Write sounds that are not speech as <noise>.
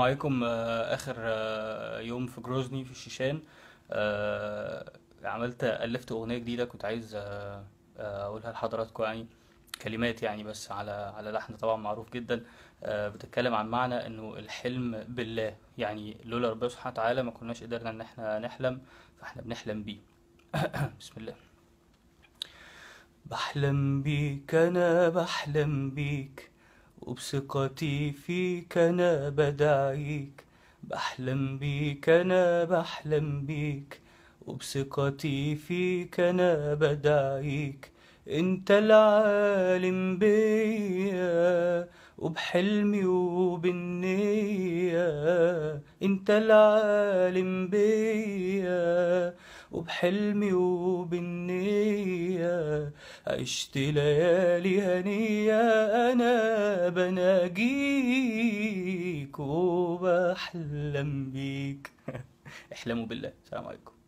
عليكم آه، اخر آه، يوم في جروزني في الشيشان آه، عملت الفت اغنيه جديده كنت عايز اقولها لحضراتكم يعني كلمات يعني بس على على لحن طبعا معروف جدا بتتكلم عن معنى انه الحلم بالله يعني لولا ربنا سبحانه وتعالى ما كناش قدرنا ان احنا نحلم فاحنا بنحلم بيه <coughs> بسم الله بحلم بيك انا بحلم بيك وبثقتي فيك أنا بدعيك بحلم بيك أنا بحلم بيك وبثقتي فيك أنا بدعيك أنت العالم بيا وبحلمي وبالنية أنت العالم بيا وبحلمي وبالنية عشت ليالي هنية أنا بناجيك وبحلم بيك <laughs> احلموا بالله السلام عليكم